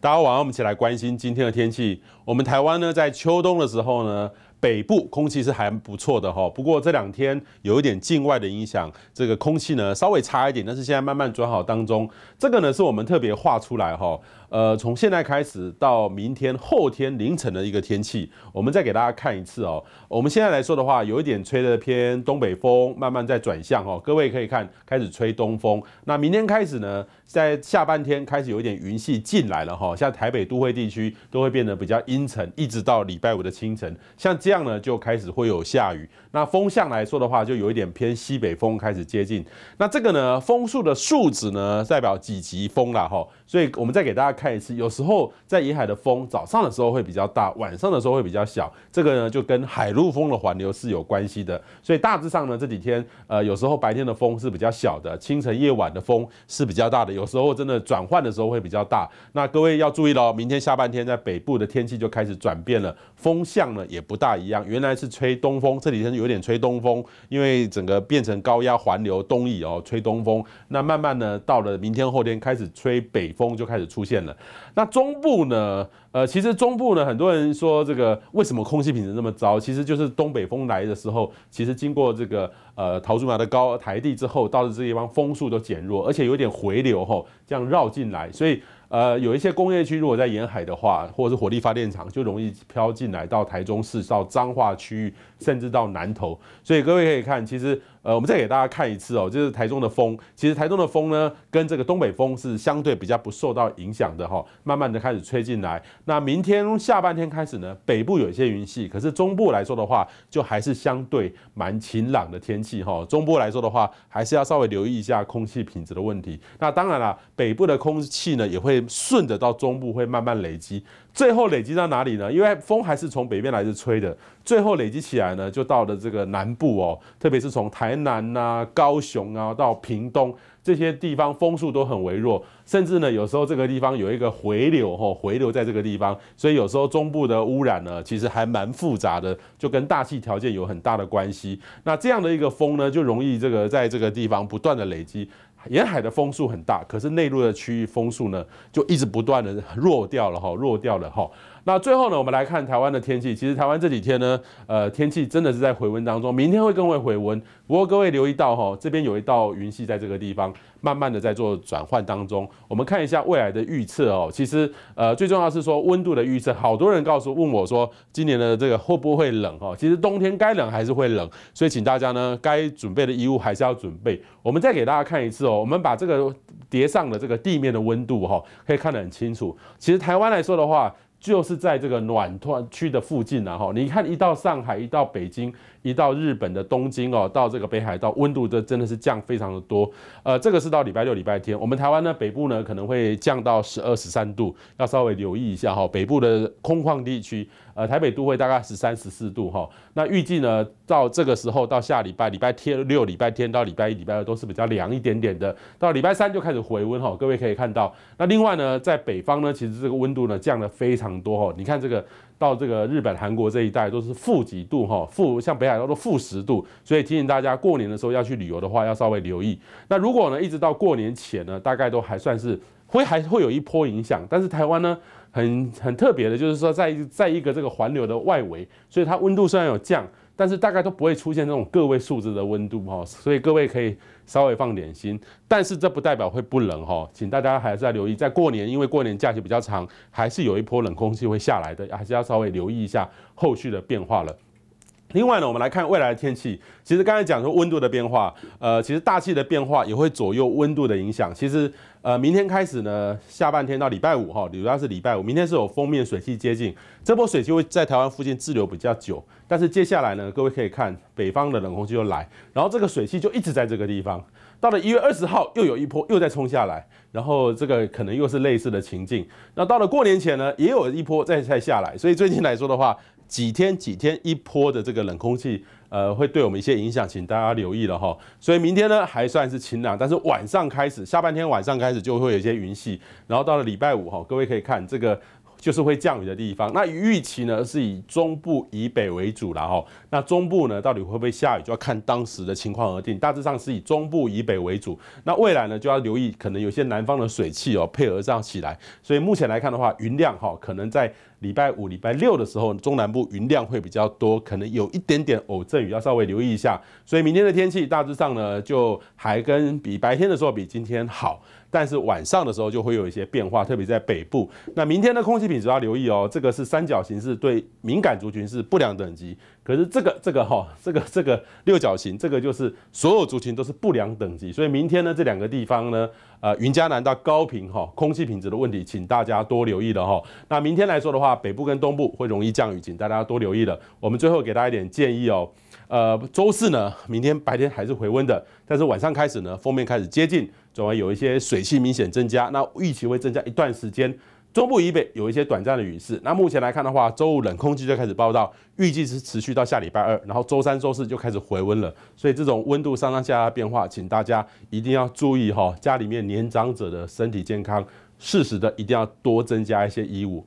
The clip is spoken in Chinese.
大家晚上，我们一起来关心今天的天气。我们台湾呢，在秋冬的时候呢。北部空气是还不错的哈，不过这两天有一点境外的影响，这个空气呢稍微差一点，但是现在慢慢转好当中。这个呢是我们特别画出来哈，呃，从现在开始到明天、后天凌晨的一个天气，我们再给大家看一次哦。我们现在来说的话，有一点吹的偏东北风，慢慢在转向哦，各位可以看开始吹东风。那明天开始呢，在下半天开始有一点云系进来了哈，像台北都会地区都会变得比较阴沉，一直到礼拜五的清晨，像。这样呢就开始会有下雨。那风向来说的话，就有一点偏西北风开始接近。那这个呢风速的数值呢代表几级风了哈。所以我们再给大家看一次。有时候在沿海的风，早上的时候会比较大，晚上的时候会比较小。这个呢就跟海陆风的环流是有关系的。所以大致上呢这几天，呃有时候白天的风是比较小的，清晨夜晚的风是比较大的。有时候真的转换的时候会比较大。那各位要注意喽，明天下半天在北部的天气就开始转变了，风向呢也不大。一样，原来是吹东风，这几天有点吹东风，因为整个变成高压环流，东移哦，吹东风。那慢慢呢，到了明天后天开始吹北风，就开始出现了。那中部呢，呃，其实中部呢，很多人说这个为什么空气品质那么糟，其实就是东北风来的时候，其实经过这个呃桃竹苗的高台地之后，到了这地方风速都减弱，而且有点回流吼，这样绕进来，所以。呃，有一些工业区，如果在沿海的话，或者是火力发电厂，就容易飘进来到台中市，到彰化区域，甚至到南投。所以各位可以看，其实，呃，我们再给大家看一次哦，就是台中的风。其实台中的风呢，跟这个东北风是相对比较不受到影响的哈，慢慢的开始吹进来。那明天下半天开始呢，北部有一些云系，可是中部来说的话，就还是相对蛮晴朗的天气哈。中部来说的话，还是要稍微留意一下空气品质的问题。那当然了，北部的空气呢，也会。顺着到中部会慢慢累积，最后累积到哪里呢？因为风还是从北面来是吹的，最后累积起来呢，就到了这个南部哦，特别是从台南呐、高雄啊到屏东这些地方，风速都很微弱，甚至呢有时候这个地方有一个回流吼回流在这个地方，所以有时候中部的污染呢其实还蛮复杂的，就跟大气条件有很大的关系。那这样的一个风呢，就容易这个在这个地方不断的累积。沿海的风速很大，可是内陆的区域风速呢，就一直不断的弱掉了哈，弱掉了哈。那最后呢，我们来看台湾的天气。其实台湾这几天呢，呃，天气真的是在回温当中，明天会更会回温。不过各位留意到哈，这边有一道云系在这个地方，慢慢的在做转换当中。我们看一下未来的预测哦。其实，呃，最重要是说温度的预测。好多人告诉问我说，今年的这个会不会冷哈？其实冬天该冷还是会冷，所以请大家呢，该准备的衣物还是要准备。我们再给大家看一次哦，我们把这个叠上的这个地面的温度哈，可以看得很清楚。其实台湾来说的话。就是在这个暖团区的附近了哈，你看一到上海，一到北京，一到日本的东京哦，到这个北海道，温度这真的是降非常的多。呃，这个是到礼拜六、礼拜天，我们台湾呢北部呢可能会降到十二、十三度，要稍微留意一下哈，北部的空旷地区。呃，台北都会大概十三、十四度哈，那预计呢到这个时候到下礼拜礼拜天六礼拜天到礼拜一、礼拜二都是比较凉一点点的，到礼拜三就开始回温哈。各位可以看到，那另外呢在北方呢其实这个温度呢降了非常多哈，你看这个。到这个日本、韩国这一带都是负几度哈，负像北海道都负十度，所以提醒大家过年的时候要去旅游的话，要稍微留意。那如果呢，一直到过年前呢，大概都还算是会还会有一波影响，但是台湾呢，很很特别的，就是说在在一个这个环流的外围，所以它温度虽然有降。但是大概都不会出现这种个位数字的温度哈，所以各位可以稍微放点心，但是这不代表会不冷哈，请大家还是要留意，在过年因为过年假期比较长，还是有一波冷空气会下来的，还是要稍微留意一下后续的变化了。另外呢，我们来看未来的天气。其实刚才讲说温度的变化，呃，其实大气的变化也会左右温度的影响。其实，呃，明天开始呢，下半天到礼拜五哈，主要是礼拜五。明天是有封面水汽接近，这波水汽会在台湾附近滞留比较久。但是接下来呢，各位可以看北方的冷空气又来，然后这个水汽就一直在这个地方。到了一月二十号，又有一波又在冲下来，然后这个可能又是类似的情境。那到了过年前呢，也有一波再再下来。所以最近来说的话。几天几天一波的这个冷空气，呃，会对我们一些影响，请大家留意了哈。所以明天呢还算是晴朗，但是晚上开始，下半天晚上开始就会有一些云系，然后到了礼拜五哈，各位可以看这个就是会降雨的地方。那预期呢是以中部以北为主了哈。那中部呢到底会不会下雨，就要看当时的情况而定。大致上是以中部以北为主。那未来呢就要留意可能有些南方的水汽哦配合上起来。所以目前来看的话，云量哈可能在。礼拜五、礼拜六的时候，中南部云量会比较多，可能有一点点偶阵雨，要稍微留意一下。所以明天的天气大致上呢，就还跟比白天的时候比今天好，但是晚上的时候就会有一些变化，特别在北部。那明天的空气品质要留意哦，这个是三角形是对敏感族群是不良等级，可是这个、这个、哈、这个、这个六角形，这个就是所有族群都是不良等级。所以明天呢，这两个地方呢。呃，云嘉南到高平哈，空气品质的问题，请大家多留意了哈。那明天来说的话，北部跟东部会容易降雨，请大家多留意了。我们最后给大家一点建议哦。呃，周四呢，明天白天还是回温的，但是晚上开始呢，封面开始接近，转为有一些水汽明显增加，那预期会增加一段时间。中部以北有一些短暂的雨势，那目前来看的话，周五冷空气就开始报道，预计是持续到下礼拜二，然后周三、周四就开始回温了。所以这种温度上上下下变化，请大家一定要注意哈，家里面年长者的身体健康，适时的一定要多增加一些衣物。